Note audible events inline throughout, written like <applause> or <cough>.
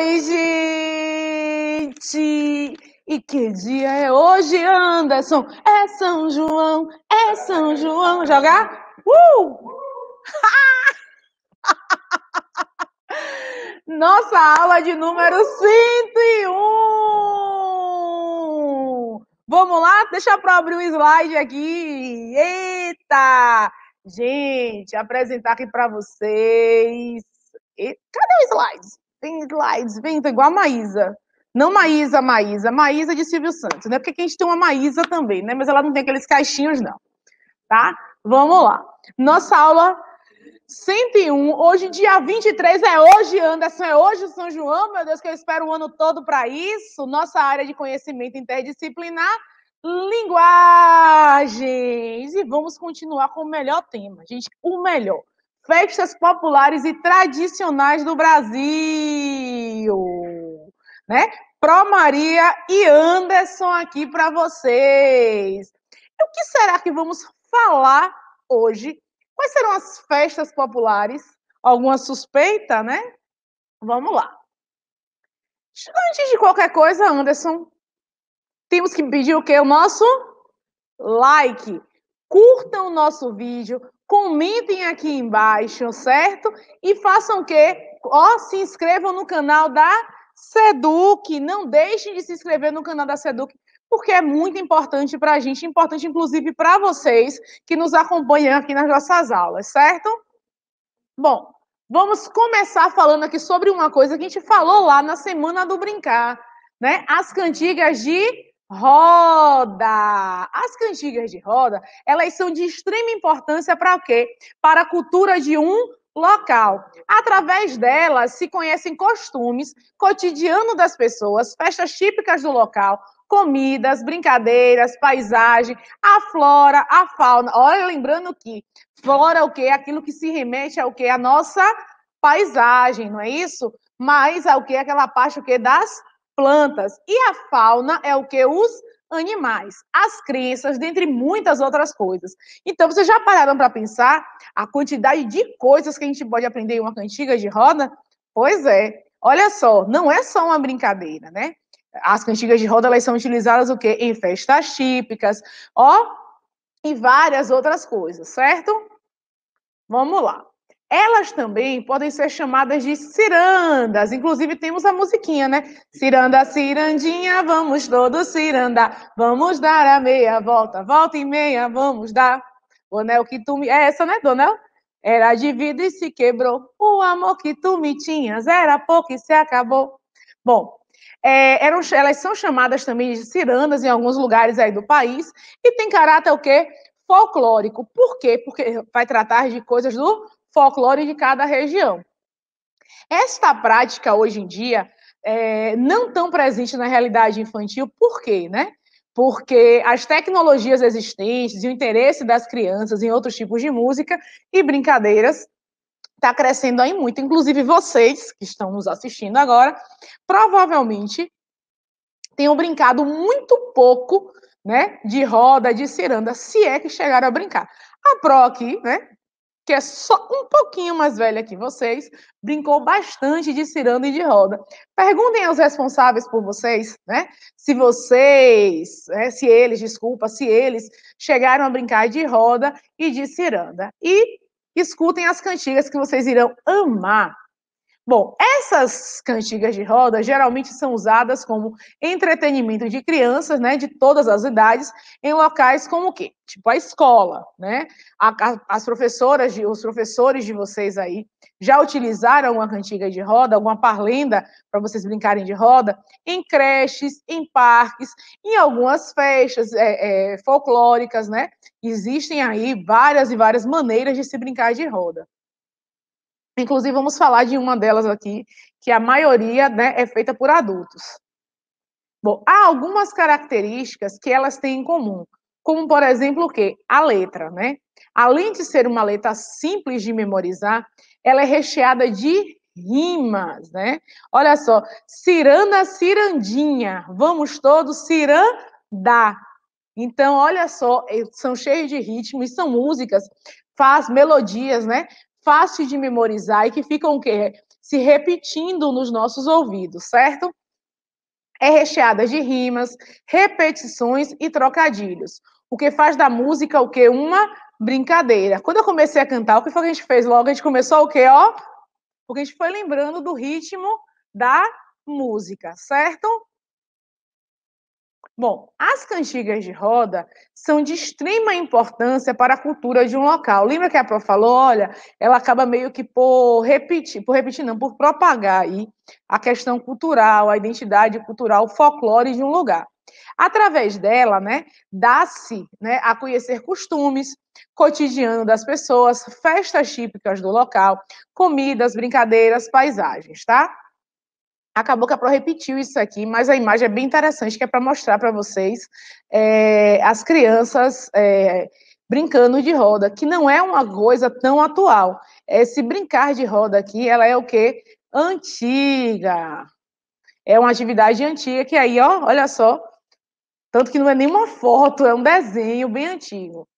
Oi, gente! E que dia é hoje, Anderson? É São João, é São João. Jogar? Uh! <laughs> Nossa aula de número 101! Vamos lá? Deixa para abrir o um slide aqui. Eita! Gente, apresentar aqui para vocês. E... Cadê o slide? tem slides, vem, tá igual a Maísa. Não Maísa, Maísa, Maísa de Silvio Santos, né? Porque a gente tem uma Maísa também, né? Mas ela não tem aqueles caixinhos, não. Tá? Vamos lá. Nossa aula 101, hoje, dia 23, é hoje, Anderson, é hoje o São João, meu Deus, que eu espero o ano todo para isso. Nossa área de conhecimento interdisciplinar, linguagens. E vamos continuar com o melhor tema, gente, o melhor festas populares e tradicionais do Brasil. Né? Pro Maria e Anderson aqui para vocês. E o que será que vamos falar hoje? Quais serão as festas populares? Alguma suspeita, né? Vamos lá. Antes de qualquer coisa, Anderson, temos que pedir o que? O nosso like. Curtam o nosso vídeo, Comentem aqui embaixo, certo? E façam o quê? Ó, se inscrevam no canal da Seduc. Não deixem de se inscrever no canal da Seduc, porque é muito importante para a gente, importante inclusive para vocês que nos acompanham aqui nas nossas aulas, certo? Bom, vamos começar falando aqui sobre uma coisa que a gente falou lá na semana do brincar, né? As cantigas de roda. As cantigas de roda, elas são de extrema importância para o quê? Para a cultura de um local. Através delas se conhecem costumes, cotidiano das pessoas, festas típicas do local, comidas, brincadeiras, paisagem, a flora, a fauna. Olha, lembrando que flora é o quê? Aquilo que se remete ao quê? A nossa paisagem, não é isso? Mas ao que aquela parte o quê? das plantas. E a fauna é o que? Os animais, as crenças, dentre muitas outras coisas. Então, vocês já pararam para pensar a quantidade de coisas que a gente pode aprender em uma cantiga de roda? Pois é. Olha só, não é só uma brincadeira, né? As cantigas de roda, elas são utilizadas o quê? Em festas típicas, ó, e várias outras coisas, certo? Vamos lá. Elas também podem ser chamadas de cirandas. Inclusive, temos a musiquinha, né? Ciranda, cirandinha, vamos todos cirandar. Vamos dar a meia volta, volta e meia, vamos dar. Bonel que tu me... É essa, né, Donel? Era de vida e se quebrou. O amor que tu me tinhas era pouco e se acabou. Bom, é, eram, elas são chamadas também de cirandas em alguns lugares aí do país. E tem caráter o quê? Folclórico. Por quê? Porque vai tratar de coisas do folclore de cada região. Esta prática, hoje em dia, é não tão presente na realidade infantil, por quê, né? Porque as tecnologias existentes e o interesse das crianças em outros tipos de música e brincadeiras está crescendo aí muito. Inclusive, vocês que estão nos assistindo agora, provavelmente tenham brincado muito pouco né, de roda, de ciranda, se é que chegaram a brincar. A Pro aqui, né, que é só um pouquinho mais velha que vocês, brincou bastante de ciranda e de roda. Perguntem aos responsáveis por vocês, né? Se vocês, né, se eles, desculpa, se eles chegaram a brincar de roda e de ciranda. E escutem as cantigas que vocês irão amar. Bom, essas cantigas de roda geralmente são usadas como entretenimento de crianças, né, de todas as idades, em locais como o quê? Tipo a escola, né? As professoras, de, os professores de vocês aí já utilizaram uma cantiga de roda, alguma parlenda para vocês brincarem de roda, em creches, em parques, em algumas festas é, é, folclóricas, né? Existem aí várias e várias maneiras de se brincar de roda. Inclusive, vamos falar de uma delas aqui, que a maioria né, é feita por adultos. Bom, há algumas características que elas têm em comum, como, por exemplo, o quê? A letra, né? Além de ser uma letra simples de memorizar, ela é recheada de rimas, né? Olha só, ciranda, cirandinha, vamos todos, Ciranda. Então, olha só, eh, são cheios de ritmos, são músicas, faz melodias, né? fácil de memorizar e que ficam o quê? Se repetindo nos nossos ouvidos, certo? É recheada de rimas, repetições e trocadilhos. O que faz da música o quê? Uma brincadeira. Quando eu comecei a cantar, o que foi que a gente fez logo? A gente começou o quê, ó? Porque a gente foi lembrando do ritmo da música, certo? Bom, as cantigas de roda são de extrema importância para a cultura de um local. Lembra que a Pro falou? Olha, ela acaba meio que por repetir, por repetir não, por propagar aí a questão cultural, a identidade cultural, o folclore de um lugar. Através dela, né, dá-se né, a conhecer costumes, cotidiano das pessoas, festas típicas do local, comidas, brincadeiras, paisagens, tá? Acabou que a Pro repetiu isso aqui, mas a imagem é bem interessante, que é para mostrar para vocês é, as crianças é, brincando de roda, que não é uma coisa tão atual. Esse brincar de roda aqui, ela é o quê? Antiga. É uma atividade antiga que aí, ó, olha só, tanto que não é nenhuma foto, é um desenho bem antigo.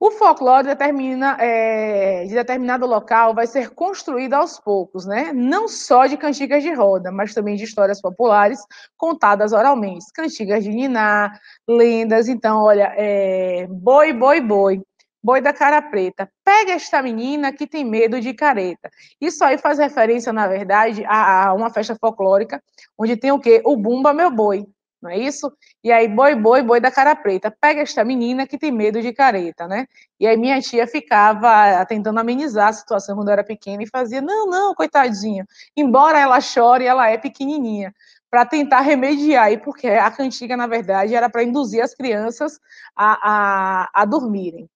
O folclore determina, é, de determinado local vai ser construído aos poucos, né? não só de cantigas de roda, mas também de histórias populares contadas oralmente, cantigas de niná, lendas. Então, olha, é, boi, boi, boi, boi da cara preta, pega esta menina que tem medo de careta. Isso aí faz referência, na verdade, a, a uma festa folclórica, onde tem o quê? O Bumba Meu Boi, não é isso? E aí, boi, boi, boi da cara preta, pega esta menina que tem medo de careta, né? E aí minha tia ficava ah, tentando amenizar a situação quando eu era pequena e fazia, não, não, coitadinha, embora ela chore, ela é pequenininha, para tentar remediar aí, porque a cantiga, na verdade, era para induzir as crianças a, a, a dormirem.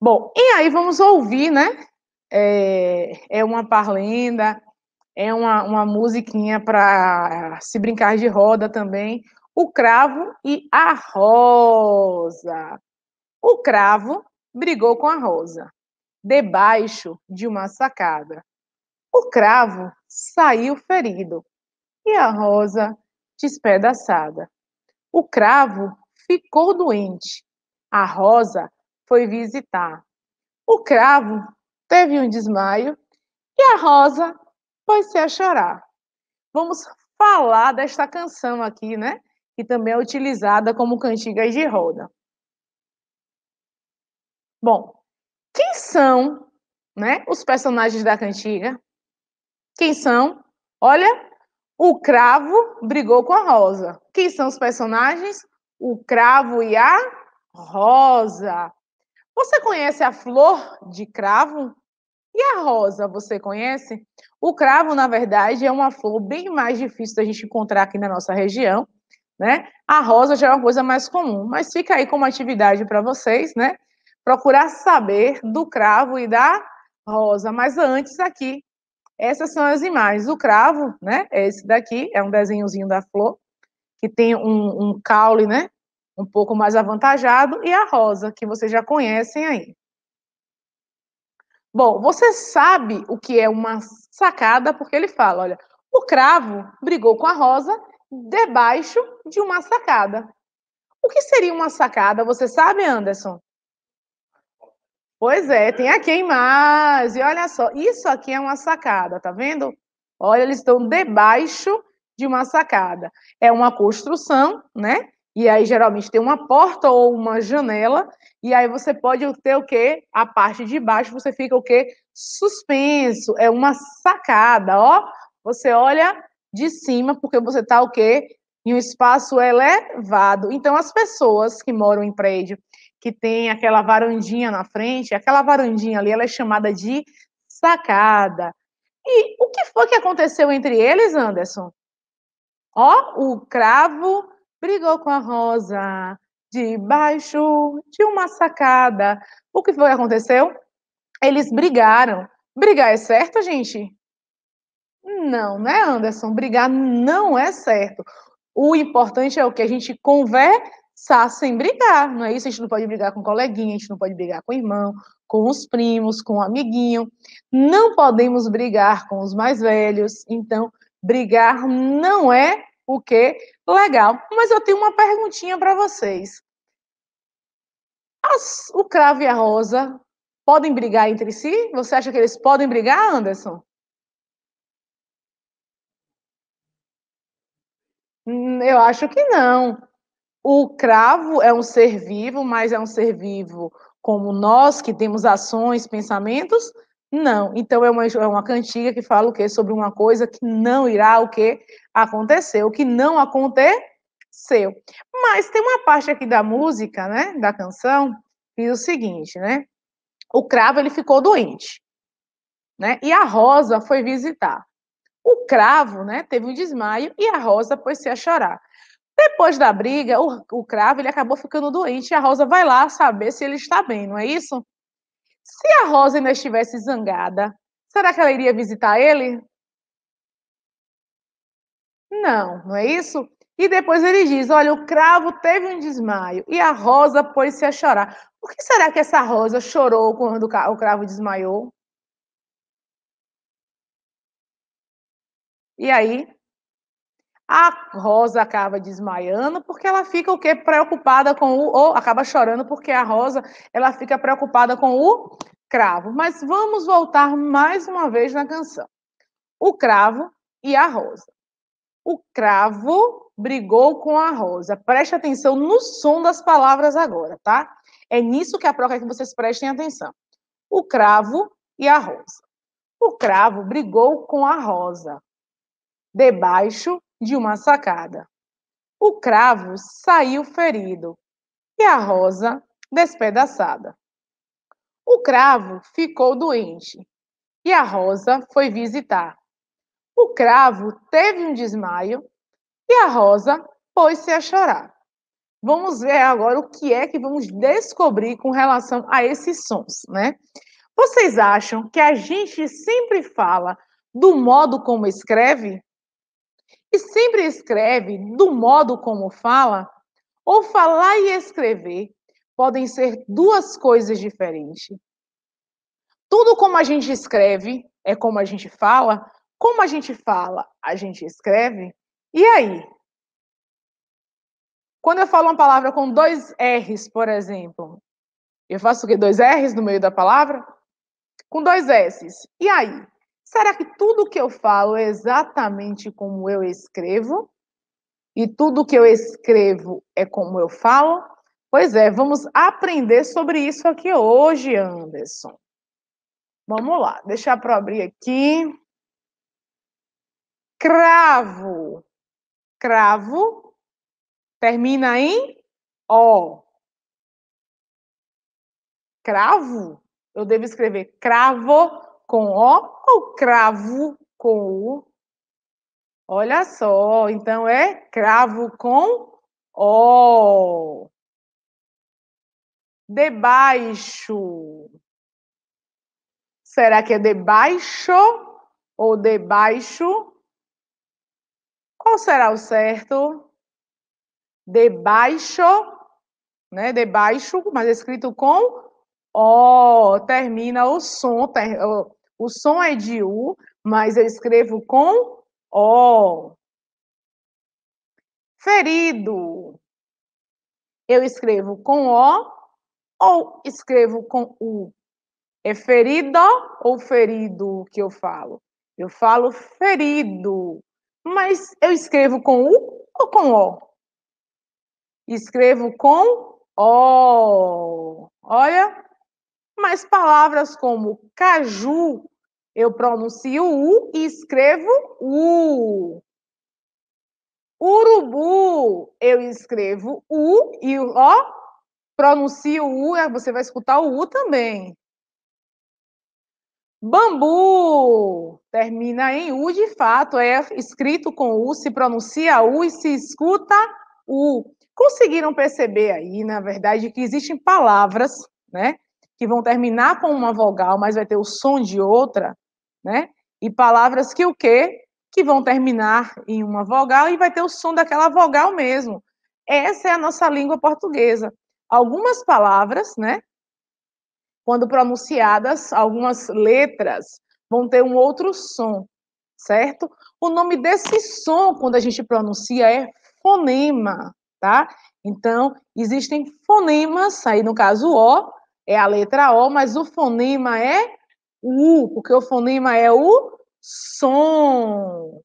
Bom, e aí vamos ouvir, né? É, é uma parlenda, é uma, uma musiquinha para se brincar de roda também. O cravo e a rosa. O cravo brigou com a rosa, debaixo de uma sacada. O cravo saiu ferido e a rosa despedaçada. O cravo ficou doente, a rosa foi visitar. O cravo teve um desmaio e a rosa Pois se achará. Vamos falar desta canção aqui, né? Que também é utilizada como cantigas de roda. Bom, quem são né, os personagens da cantiga? Quem são? Olha, o cravo brigou com a rosa. Quem são os personagens? O cravo e a rosa. Você conhece a flor de cravo? E a rosa, você conhece? O cravo, na verdade, é uma flor bem mais difícil da gente encontrar aqui na nossa região, né? A rosa já é uma coisa mais comum, mas fica aí como atividade para vocês, né? Procurar saber do cravo e da rosa. Mas antes aqui, essas são as imagens. O cravo, né? É esse daqui é um desenhozinho da flor que tem um, um caule, né? Um pouco mais avantajado e a rosa que vocês já conhecem aí. Bom, você sabe o que é uma sacada, porque ele fala: olha, o cravo brigou com a rosa debaixo de uma sacada. O que seria uma sacada? Você sabe, Anderson? Pois é, tem aqui a imagem. Olha só, isso aqui é uma sacada, tá vendo? Olha, eles estão debaixo de uma sacada. É uma construção, né? E aí, geralmente, tem uma porta ou uma janela, e aí você pode ter o quê? A parte de baixo, você fica o quê? Suspenso, é uma sacada, ó. Você olha de cima, porque você tá o quê? Em um espaço elevado. Então, as pessoas que moram em prédio, que tem aquela varandinha na frente, aquela varandinha ali, ela é chamada de sacada. E o que foi que aconteceu entre eles, Anderson? Ó, o cravo brigou com a Rosa debaixo de uma sacada. O que foi que aconteceu? Eles brigaram. Brigar é certo, gente? Não, né, Anderson? Brigar não é certo. O importante é o que a gente conversar sem brigar, não é isso? A gente não pode brigar com coleguinha, a gente não pode brigar com o irmão, com os primos, com o amiguinho. Não podemos brigar com os mais velhos. Então, brigar não é o que Legal, mas eu tenho uma perguntinha para vocês. As, o cravo e a rosa podem brigar entre si? Você acha que eles podem brigar, Anderson? Hum, eu acho que não. O cravo é um ser vivo, mas é um ser vivo como nós, que temos ações, pensamentos, não, então é uma, é uma cantiga que fala o quê? Sobre uma coisa que não irá o que acontecer, o que não aconteceu. Mas tem uma parte aqui da música, né, da canção, que diz o seguinte, né? O cravo ele ficou doente, né? E a rosa foi visitar. O cravo, né, teve um desmaio e a rosa pôs-se a chorar. Depois da briga, o, o cravo ele acabou ficando doente e a rosa vai lá saber se ele está bem, não é isso? Se a Rosa ainda estivesse zangada, será que ela iria visitar ele? Não, não é isso? E depois ele diz: Olha, o cravo teve um desmaio e a rosa pôs-se a chorar. Por que será que essa rosa chorou quando o cravo desmaiou? E aí, a Rosa acaba desmaiando porque ela fica o quê? Preocupada com o ou acaba chorando porque a Rosa, ela fica preocupada com o cravo. Mas vamos voltar mais uma vez na canção. O cravo e a Rosa. O cravo brigou com a Rosa. Preste atenção no som das palavras agora, tá? É nisso que a prova é que vocês prestem atenção. O cravo e a Rosa. O cravo brigou com a Rosa debaixo de uma sacada. O cravo saiu ferido e a rosa despedaçada. O cravo ficou doente e a rosa foi visitar. O cravo teve um desmaio e a rosa pôs-se a chorar. Vamos ver agora o que é que vamos descobrir com relação a esses sons, né? Vocês acham que a gente sempre fala do modo como escreve? e sempre escreve do modo como fala, ou falar e escrever podem ser duas coisas diferentes. Tudo como a gente escreve é como a gente fala, como a gente fala, a gente escreve. E aí? Quando eu falo uma palavra com dois R's, por exemplo, eu faço o quê? Dois R's no meio da palavra? Com dois S's. E aí? Será que tudo que eu falo é exatamente como eu escrevo? E tudo que eu escrevo é como eu falo? Pois é, vamos aprender sobre isso aqui hoje, Anderson. Vamos lá, deixar para abrir aqui. Cravo. Cravo termina em O. Cravo. Eu devo escrever cravo com O ou cravo com U? Olha só, então é cravo com O. Debaixo. Será que é debaixo ou debaixo? Qual será o certo? Debaixo, né? Debaixo, mas escrito com O. Termina o som, ter, o, o som é de U, mas eu escrevo com O. Ferido. Eu escrevo com O ou escrevo com U. É ferido ou ferido que eu falo? Eu falo ferido, mas eu escrevo com U ou com O? Escrevo com O. Olha, mas palavras como caju, eu pronuncio U e escrevo U. Urubu, eu escrevo U e ó O, pronuncio U, é, você vai escutar o U também. Bambu, termina em U de fato, é escrito com U, se pronuncia U e se escuta U. Conseguiram perceber aí, na verdade, que existem palavras, né? que vão terminar com uma vogal, mas vai ter o som de outra, né? E palavras que o quê? Que vão terminar em uma vogal e vai ter o som daquela vogal mesmo. Essa é a nossa língua portuguesa. Algumas palavras, né? Quando pronunciadas, algumas letras vão ter um outro som, certo? O nome desse som, quando a gente pronuncia, é fonema, tá? Então, existem fonemas, aí no caso o é a letra O, mas o fonema é U, porque o fonema é o som.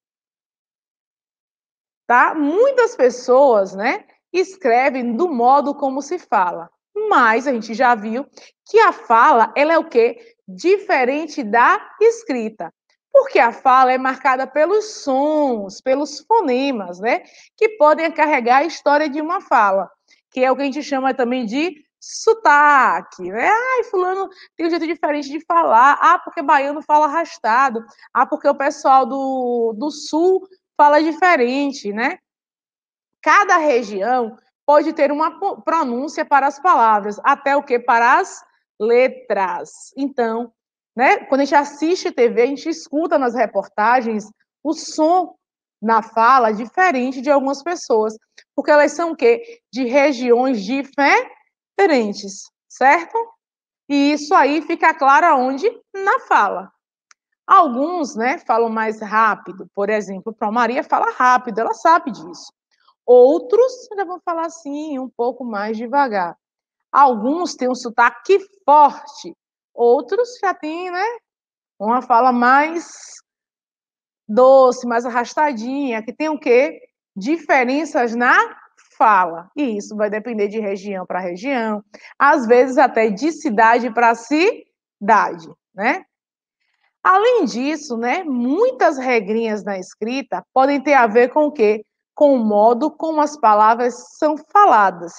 Tá? Muitas pessoas, né, escrevem do modo como se fala. Mas a gente já viu que a fala, ela é o quê? Diferente da escrita. Porque a fala é marcada pelos sons, pelos fonemas, né? Que podem carregar a história de uma fala, que é o que a gente chama também de sotaque, né? Ai, fulano tem um jeito diferente de falar. Ah, porque baiano fala arrastado. Ah, porque o pessoal do, do sul fala diferente, né? Cada região pode ter uma pronúncia para as palavras, até o que para as letras. Então, né, quando a gente assiste TV, a gente escuta nas reportagens o som na fala é diferente de algumas pessoas, porque elas são o quê? De regiões diferentes diferentes, certo? E isso aí fica claro aonde? Na fala. Alguns, né, falam mais rápido. Por exemplo, para Maria fala rápido, ela sabe disso. Outros já vão falar assim, um pouco mais devagar. Alguns têm um sotaque forte, outros já têm, né, uma fala mais doce, mais arrastadinha, que tem o quê? Diferenças na fala. E isso vai depender de região para região, às vezes até de cidade para cidade, né? Além disso, né, muitas regrinhas na escrita podem ter a ver com o quê? Com o modo como as palavras são faladas.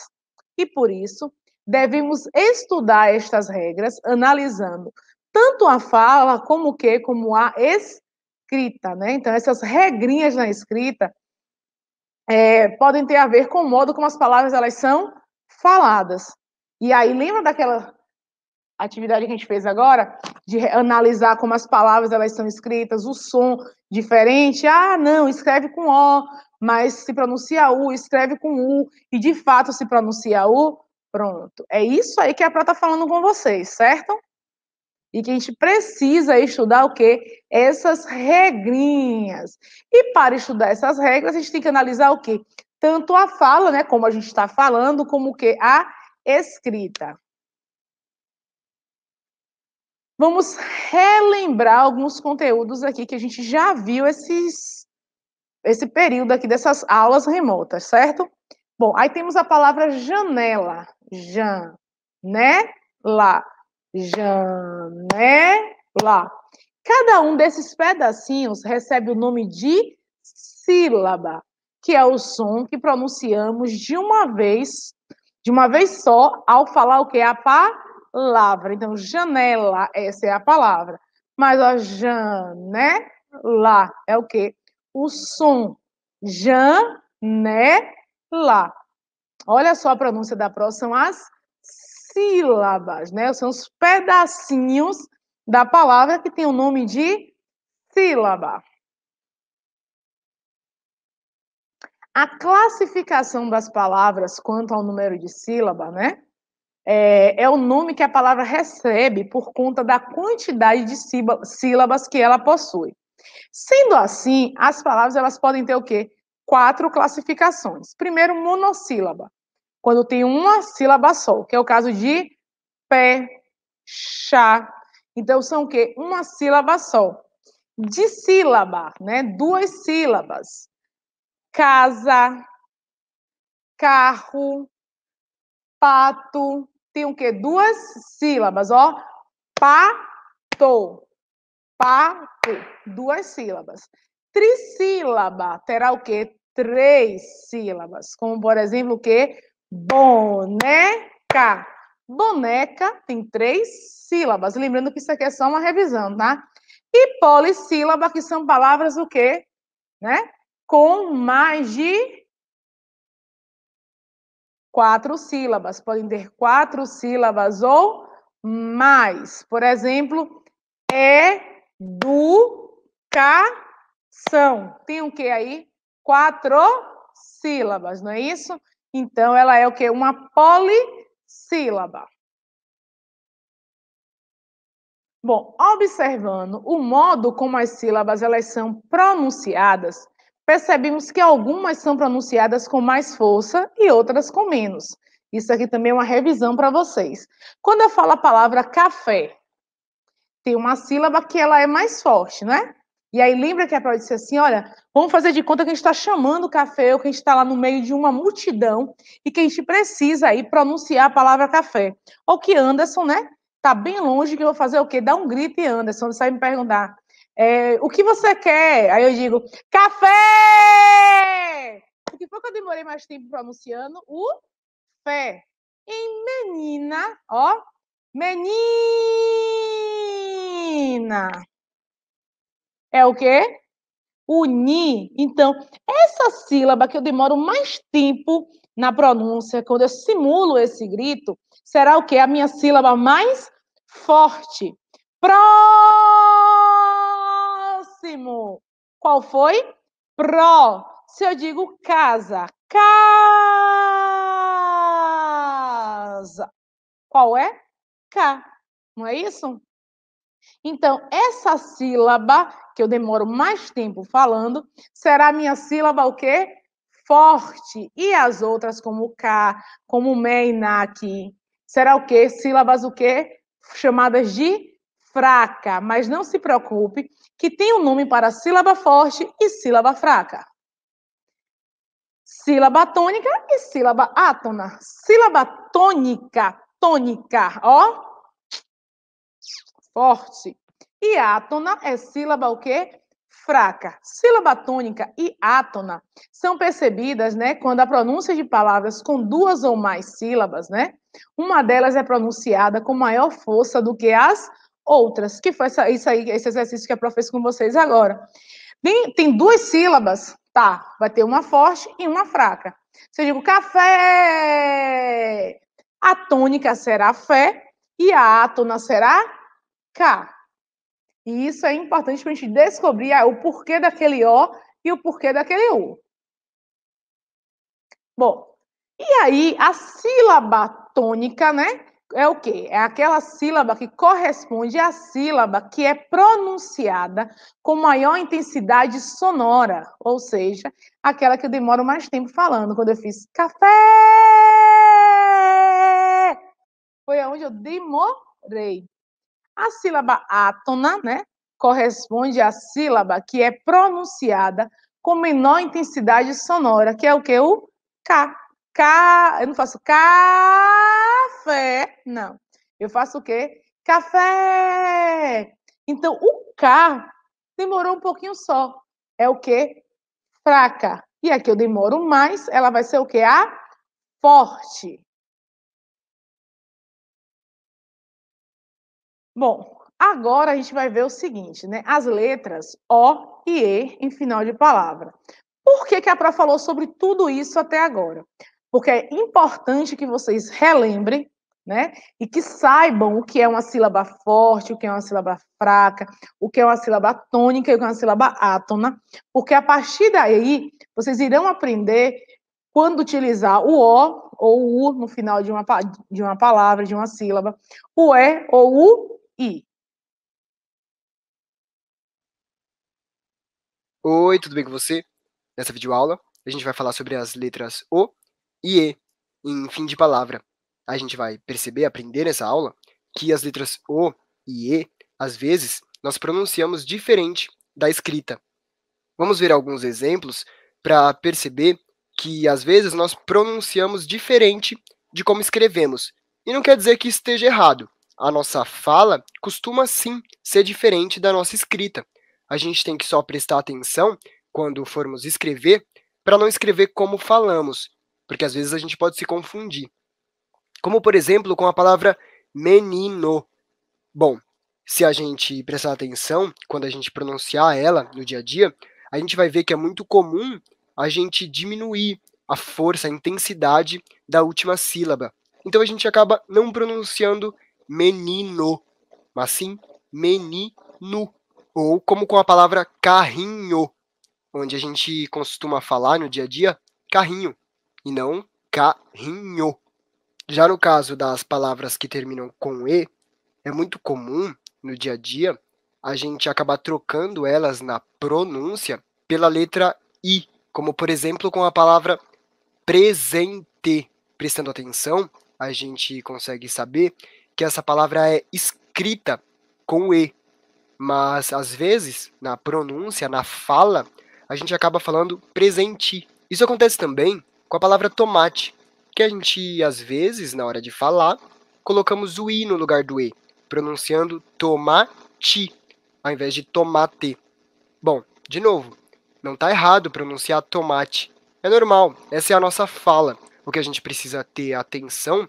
E por isso, devemos estudar estas regras analisando tanto a fala como o quê? como a escrita, né? Então essas regrinhas na escrita é, podem ter a ver com o modo como as palavras elas são faladas. E aí, lembra daquela atividade que a gente fez agora, de analisar como as palavras elas são escritas, o som diferente. Ah, não, escreve com O, mas se pronuncia U, escreve com U, e de fato se pronuncia U, pronto. É isso aí que a Pró está falando com vocês, certo? e que a gente precisa estudar o quê? Essas regrinhas. E para estudar essas regras, a gente tem que analisar o quê? Tanto a fala, né, como a gente está falando, como o quê? A escrita. Vamos relembrar alguns conteúdos aqui que a gente já viu esses, esse período aqui dessas aulas remotas, certo? Bom, aí temos a palavra janela. Janela janela. Cada um desses pedacinhos recebe o nome de sílaba, que é o som que pronunciamos de uma vez, de uma vez só, ao falar o que é a palavra. Então, janela, essa é a palavra. Mas a janela é o que? O som. Janela. Olha só a pronúncia da próxima, as sílabas, né? São os pedacinhos da palavra que tem o nome de sílaba. A classificação das palavras quanto ao número de sílaba, né? É, é, o nome que a palavra recebe por conta da quantidade de sílabas que ela possui. Sendo assim, as palavras elas podem ter o quê? Quatro classificações. Primeiro, monossílaba, quando tem uma sílaba só, que é o caso de pé, chá. Então, são o quê? Uma sílaba só. sílaba né? Duas sílabas. Casa, carro, pato. Tem o quê? Duas sílabas, ó. Pato. Pato. Duas sílabas. Trissílaba terá o quê? Três sílabas. Como, por exemplo, o quê? Boneca. Boneca tem três sílabas. Lembrando que isso aqui é só uma revisão, tá? E polissílaba, que são palavras o quê? Né? Com mais de quatro sílabas. Podem ter quatro sílabas ou mais. Por exemplo, educação. Tem o quê aí? Quatro sílabas, não é isso? Então, ela é o quê? Uma polissílaba. Bom, observando o modo como as sílabas elas são pronunciadas, percebemos que algumas são pronunciadas com mais força e outras com menos. Isso aqui também é uma revisão para vocês. Quando eu falo a palavra café, tem uma sílaba que ela é mais forte, né? E aí lembra que a Paula disse assim, olha, vamos fazer de conta que a gente está chamando o café, ou que a gente está lá no meio de uma multidão e que a gente precisa aí pronunciar a palavra café. Ou que Anderson, né? Tá bem longe que eu vou fazer o quê? Dá um grito e Anderson, sai me perguntar. É, o que você quer? Aí eu digo, café! O que foi que eu demorei mais tempo pronunciando? O fé. Em menina, ó, menina é o quê? Unir. Então, essa sílaba que eu demoro mais tempo na pronúncia, quando eu simulo esse grito, será o quê? A minha sílaba mais forte. Próximo. Qual foi? Pró. Se eu digo casa, casa. Qual é? Cá. Não é isso? Então, essa sílaba, que eu demoro mais tempo falando, será minha sílaba o quê? Forte. E as outras, como K, como me e na aqui, será o quê? Sílabas o quê? Chamadas de fraca. Mas não se preocupe, que tem um nome para sílaba forte e sílaba fraca. Sílaba tônica e sílaba átona. Sílaba tônica, tônica, ó. Forte. E átona é sílaba o quê? Fraca. Sílaba tônica e átona são percebidas, né, quando a pronúncia de palavras com duas ou mais sílabas, né, uma delas é pronunciada com maior força do que as outras, que foi essa, isso aí, esse exercício que eu fez com vocês agora. Tem, tem duas sílabas, tá? Vai ter uma forte e uma fraca. Se eu digo café, a tônica será fé e a átona será cá. E isso é importante para a gente descobrir ah, o porquê daquele O e o porquê daquele U. Bom, e aí a sílaba tônica, né? É o quê? É aquela sílaba que corresponde à sílaba que é pronunciada com maior intensidade sonora, ou seja, aquela que eu demoro mais tempo falando. Quando eu fiz café, foi aonde eu demorei. A sílaba átona, né, corresponde à sílaba que é pronunciada com menor intensidade sonora, que é o que? O K. K, eu não faço café, não. Eu faço o quê? Café. Então, o K demorou um pouquinho só. É o quê? Fraca. E aqui eu demoro mais, ela vai ser o quê? A forte. Bom, agora a gente vai ver o seguinte, né? As letras O e E em final de palavra. Por que, que a Pra falou sobre tudo isso até agora? Porque é importante que vocês relembrem, né? E que saibam o que é uma sílaba forte, o que é uma sílaba fraca, o que é uma sílaba tônica e o que é uma sílaba átona. Porque a partir daí, vocês irão aprender quando utilizar o O ou o U no final de uma, de uma palavra, de uma sílaba, o E ou o I. Oi, tudo bem com você? Nessa videoaula, a gente vai falar sobre as letras O e E em fim de palavra. A gente vai perceber, aprender nessa aula, que as letras O e E, às vezes, nós pronunciamos diferente da escrita. Vamos ver alguns exemplos para perceber que, às vezes, nós pronunciamos diferente de como escrevemos. E não quer dizer que esteja errado, a nossa fala costuma sim ser diferente da nossa escrita. A gente tem que só prestar atenção quando formos escrever para não escrever como falamos, porque às vezes a gente pode se confundir. Como, por exemplo, com a palavra menino. Bom, se a gente prestar atenção quando a gente pronunciar ela no dia a dia, a gente vai ver que é muito comum a gente diminuir a força, a intensidade da última sílaba. Então a gente acaba não pronunciando menino, mas sim menino, ou como com a palavra carrinho, onde a gente costuma falar no dia a dia, carrinho, e não carrinho. Já no caso das palavras que terminam com E, é muito comum no dia a dia a gente acabar trocando elas na pronúncia pela letra I, como por exemplo com a palavra presente. Prestando atenção, a gente consegue saber que essa palavra é escrita com E. Mas às vezes, na pronúncia, na fala, a gente acaba falando presente. Isso acontece também com a palavra tomate, que a gente às vezes, na hora de falar, colocamos o i no lugar do e, pronunciando tomate ao invés de tomate. Bom, de novo, não está errado pronunciar tomate. É normal, essa é a nossa fala. O que a gente precisa ter atenção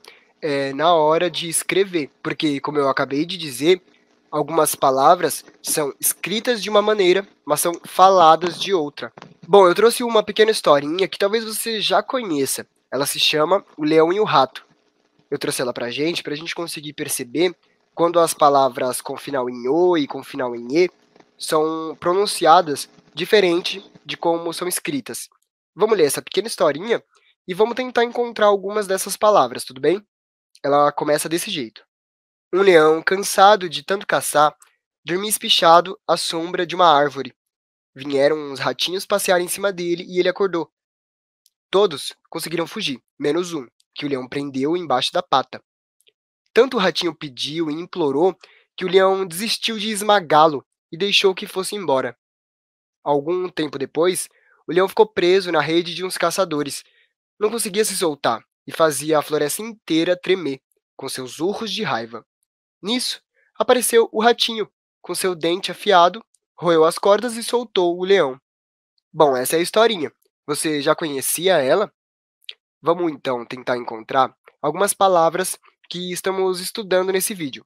é, na hora de escrever, porque, como eu acabei de dizer, algumas palavras são escritas de uma maneira, mas são faladas de outra. Bom, eu trouxe uma pequena historinha que talvez você já conheça. Ela se chama O Leão e o Rato. Eu trouxe ela pra gente, pra gente conseguir perceber quando as palavras com final em O e com final em E são pronunciadas diferente de como são escritas. Vamos ler essa pequena historinha e vamos tentar encontrar algumas dessas palavras, tudo bem? ela começa desse jeito. Um leão, cansado de tanto caçar, dormia espichado à sombra de uma árvore. Vieram uns ratinhos passear em cima dele e ele acordou. Todos conseguiram fugir, menos um, que o leão prendeu embaixo da pata. Tanto o ratinho pediu e implorou que o leão desistiu de esmagá-lo e deixou que fosse embora. Algum tempo depois, o leão ficou preso na rede de uns caçadores. Não conseguia se soltar e fazia a floresta inteira tremer com seus urros de raiva. Nisso, apareceu o ratinho, com seu dente afiado, roeu as cordas e soltou o leão. Bom, essa é a historinha. Você já conhecia ela? Vamos então tentar encontrar algumas palavras que estamos estudando nesse vídeo.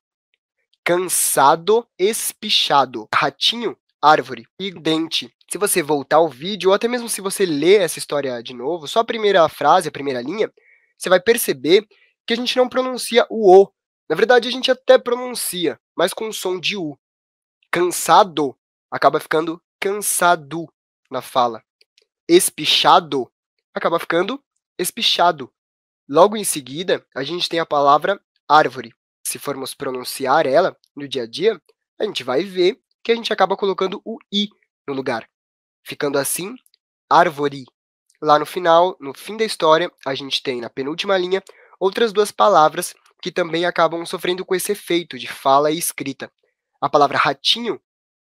Cansado, espichado, ratinho, árvore e dente. Se você voltar ao vídeo, ou até mesmo se você ler essa história de novo, só a primeira frase, a primeira linha, você vai perceber que a gente não pronuncia o O. Na verdade, a gente até pronuncia, mas com som de U. Cansado acaba ficando cansado na fala. Espichado acaba ficando espichado. Logo em seguida, a gente tem a palavra árvore. Se formos pronunciar ela no dia a dia, a gente vai ver que a gente acaba colocando o i no lugar, ficando assim árvore. Lá no final, no fim da história, a gente tem na penúltima linha outras duas palavras que também acabam sofrendo com esse efeito de fala e escrita. A palavra ratinho,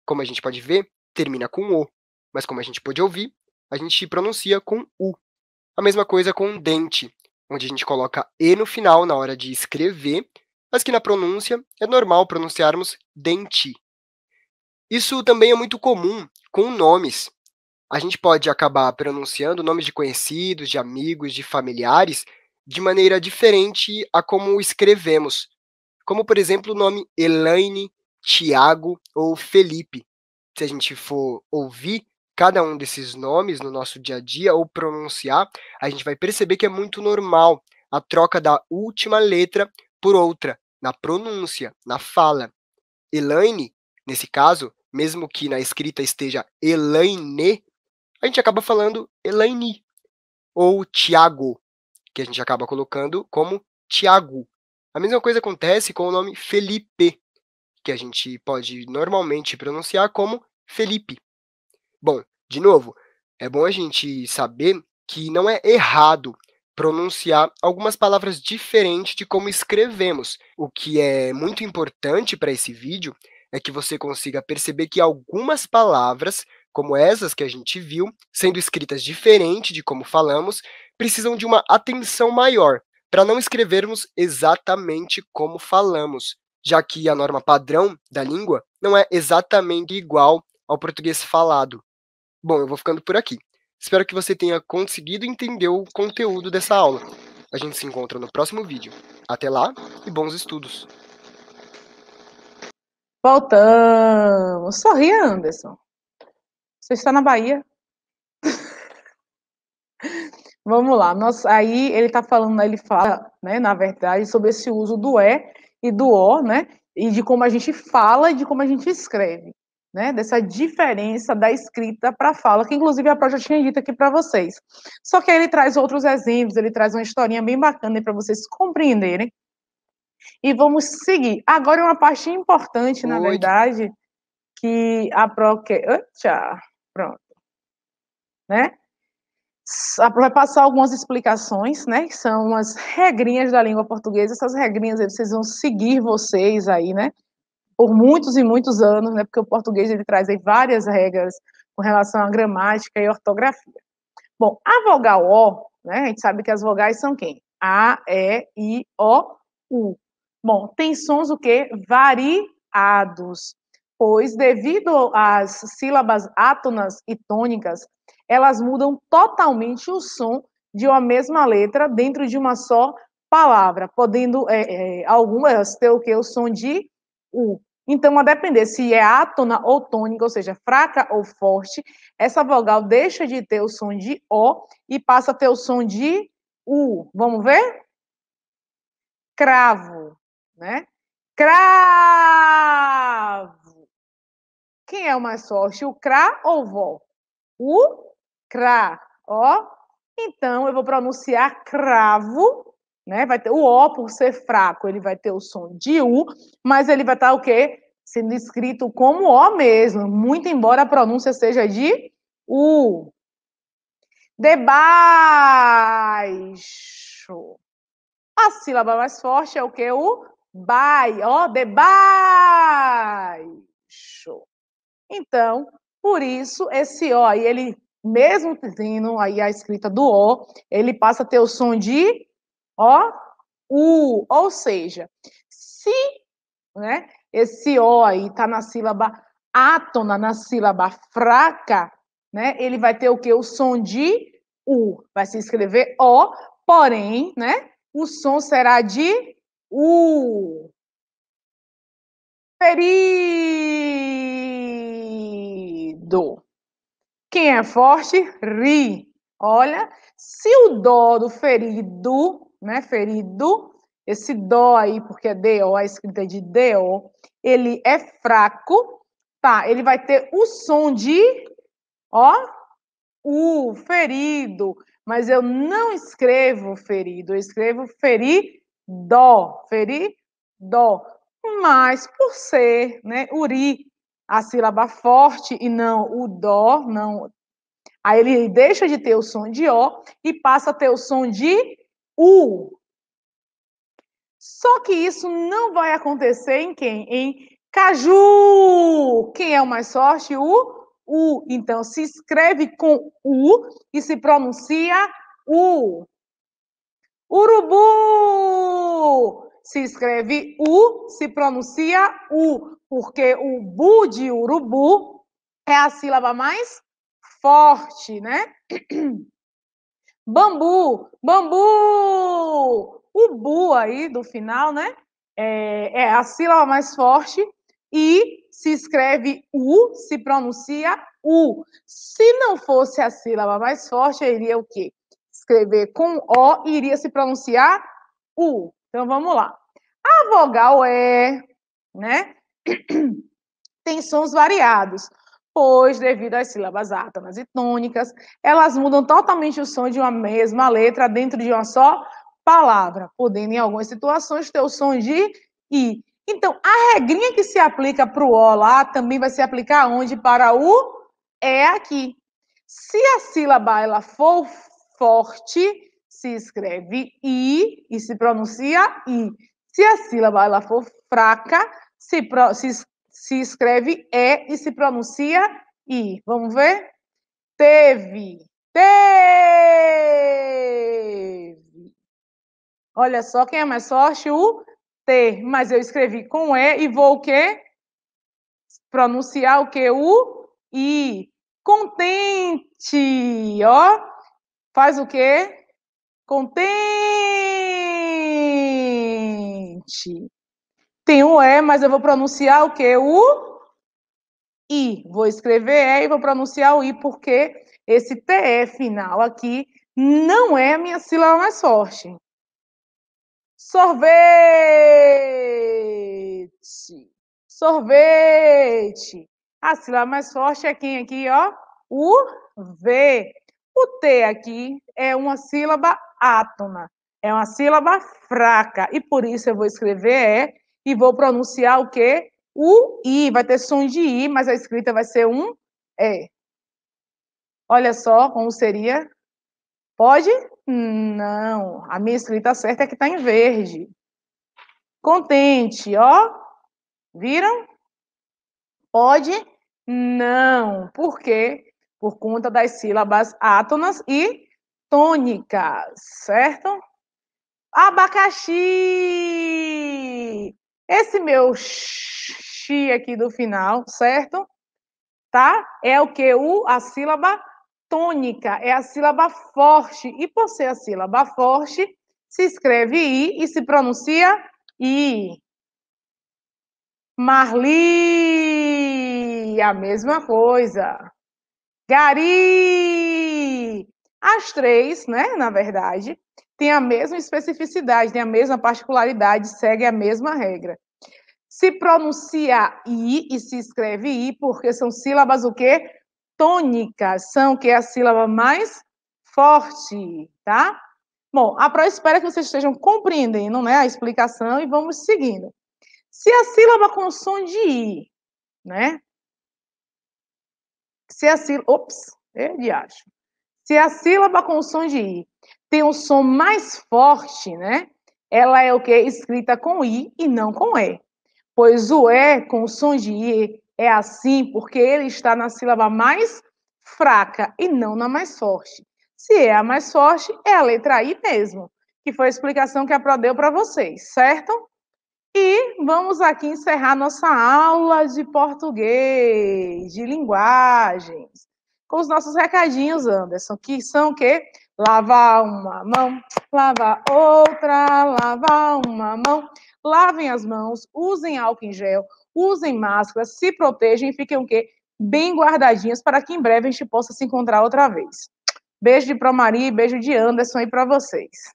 como a gente pode ver, termina com o, mas como a gente pode ouvir, a gente pronuncia com u. A mesma coisa com dente, onde a gente coloca e no final na hora de escrever, mas que na pronúncia é normal pronunciarmos dente. Isso também é muito comum com nomes a gente pode acabar pronunciando nomes de conhecidos, de amigos, de familiares de maneira diferente a como escrevemos. Como, por exemplo, o nome Elaine, Tiago ou Felipe. Se a gente for ouvir cada um desses nomes no nosso dia a dia ou pronunciar, a gente vai perceber que é muito normal a troca da última letra por outra, na pronúncia, na fala. Elaine, nesse caso, mesmo que na escrita esteja Elaine, a gente acaba falando Elaine ou Tiago, que a gente acaba colocando como Tiago. A mesma coisa acontece com o nome Felipe, que a gente pode normalmente pronunciar como Felipe. Bom, de novo, é bom a gente saber que não é errado pronunciar algumas palavras diferentes de como escrevemos. O que é muito importante para esse vídeo é que você consiga perceber que algumas palavras como essas que a gente viu, sendo escritas diferente de como falamos, precisam de uma atenção maior para não escrevermos exatamente como falamos, já que a norma padrão da língua não é exatamente igual ao português falado. Bom, eu vou ficando por aqui. Espero que você tenha conseguido entender o conteúdo dessa aula. A gente se encontra no próximo vídeo. Até lá e bons estudos! Voltamos! Sorri, Anderson! Você está na Bahia? Vamos lá. Nós, aí ele está falando, ele fala, né, na verdade, sobre esse uso do é e do o, né? E de como a gente fala e de como a gente escreve, né? Dessa diferença da escrita para a fala, que inclusive a Pró já tinha dito aqui para vocês. Só que aí ele traz outros exemplos, ele traz uma historinha bem bacana para vocês compreenderem. E vamos seguir. Agora é uma parte importante, Oi. na verdade, que a Pró quer. Tchau. Pronto. Né? Vai passar algumas explicações, né? Que são umas regrinhas da língua portuguesa. Essas regrinhas vocês vão seguir vocês aí, né? Por muitos e muitos anos, né? Porque o português ele traz aí várias regras com relação à gramática e ortografia. Bom, a vogal O, né? A gente sabe que as vogais são quem? A, E, I, O, U. Bom, tem sons o quê? Variados pois, devido às sílabas átonas e tônicas, elas mudam totalmente o som de uma mesma letra dentro de uma só palavra, podendo é, é, algumas ter o que? O som de U. Então, a depender se é átona ou tônica, ou seja, fraca ou forte, essa vogal deixa de ter o som de O e passa a ter o som de U. Vamos ver? Cravo, né? Cravo! Quem é o mais forte, o CRA ou o VO? O CRA, ó. Então, eu vou pronunciar cravo, né? Vai ter o O, por ser fraco, ele vai ter o som de U, mas ele vai estar tá o quê? Sendo escrito como O mesmo, muito embora a pronúncia seja de U. Debaixo. A sílaba mais forte é o que? O bai. Ó, debaixo. Então, por isso, esse O aí, ele, mesmo tendo aí a escrita do O, ele passa a ter o som de O, U. Ou seja, se né, esse O aí está na sílaba átona, na sílaba fraca, né, ele vai ter o que? O som de U. Vai se escrever O, porém, né, o som será de U. Feliz! do. Quem é forte, ri. Olha, se o dó do ferido, né, ferido, esse dó aí, porque é DO, a escrita é de DO, ele é fraco, tá? Ele vai ter o som de, ó, U, ferido. Mas eu não escrevo ferido, eu escrevo feri, dó, feri, dó. Mas por ser, né, uri, a sílaba forte e não o dó, não. Aí ele deixa de ter o som de ó e passa a ter o som de U. Só que isso não vai acontecer em quem? Em caju! Quem é o mais forte? O U. Então, se escreve com U e se pronuncia U. Urubu! se escreve U, se pronuncia U, porque o bu de urubu é a sílaba mais forte, né? Bambu, bambu! O bu aí do final, né? É, é a sílaba mais forte e se escreve U, se pronuncia U. Se não fosse a sílaba mais forte, iria o quê? Escrever com O iria se pronunciar U. Então vamos lá. A vogal é, né? <clears throat> Tem sons variados, pois devido às sílabas átonas e tônicas, elas mudam totalmente o som de uma mesma letra dentro de uma só palavra, podendo em algumas situações ter o som de i. Então, a regrinha que se aplica para o O lá também vai se aplicar onde para o é aqui. Se a sílaba ela for forte, se escreve I e se pronuncia I. Se a sílaba ela for fraca, se, pro, se, se escreve E e se pronuncia I. Vamos ver? Teve. Teve. Olha só quem é mais forte, o T. Mas eu escrevi com E e vou o quê? Pronunciar o quê? O I. Contente. Ó. Faz o quê? contente. Tem um E, mas eu vou pronunciar o quê? O I. Vou escrever E e vou pronunciar o I, porque esse TE final aqui não é a minha sílaba mais é forte. Sorvete. Sorvete. A sílaba mais forte é quem aqui, ó? O V. O T aqui é uma sílaba átona. É uma sílaba fraca. E por isso eu vou escrever é e vou pronunciar o quê? O i. Vai ter som de i, mas a escrita vai ser um e. Olha só como seria. Pode? Não. A minha escrita certa é que está em verde. Contente, ó. Viram? Pode? Não. Por quê? Por conta das sílabas átonas e tônicas, certo? Abacaxi! Esse meu xi aqui do final, certo? Tá? É o que? O, a sílaba tônica, é a sílaba forte. E por ser a sílaba forte, se escreve I e se pronuncia I. Marli, a mesma coisa. Gari, as três, né, na verdade, têm a mesma especificidade, têm a mesma particularidade, seguem a mesma regra. Se pronuncia I e se escreve I, porque são sílabas o quê? Tônicas, são que é a sílaba mais forte, tá? Bom, a prova espera que vocês estejam compreendendo né, a explicação e vamos seguindo. Se a sílaba com som de I, né? Se a sílaba. Ops, é de acho. Se a sílaba com o som de i tem um som mais forte, né? Ela é o que escrita com i e não com e. Pois o e com o som de i é assim porque ele está na sílaba mais fraca e não na mais forte. Se é a mais forte, é a letra i mesmo, que foi a explicação que a Pro deu para vocês, certo? E vamos aqui encerrar nossa aula de português, de linguagens com os nossos recadinhos, Anderson, que são o quê? Lavar uma mão, lavar outra, lavar uma mão. Lavem as mãos, usem álcool em gel, usem máscara, se protejam e fiquem o quê? Bem guardadinhas para que em breve a gente possa se encontrar outra vez. Beijo de e beijo de Anderson e para vocês.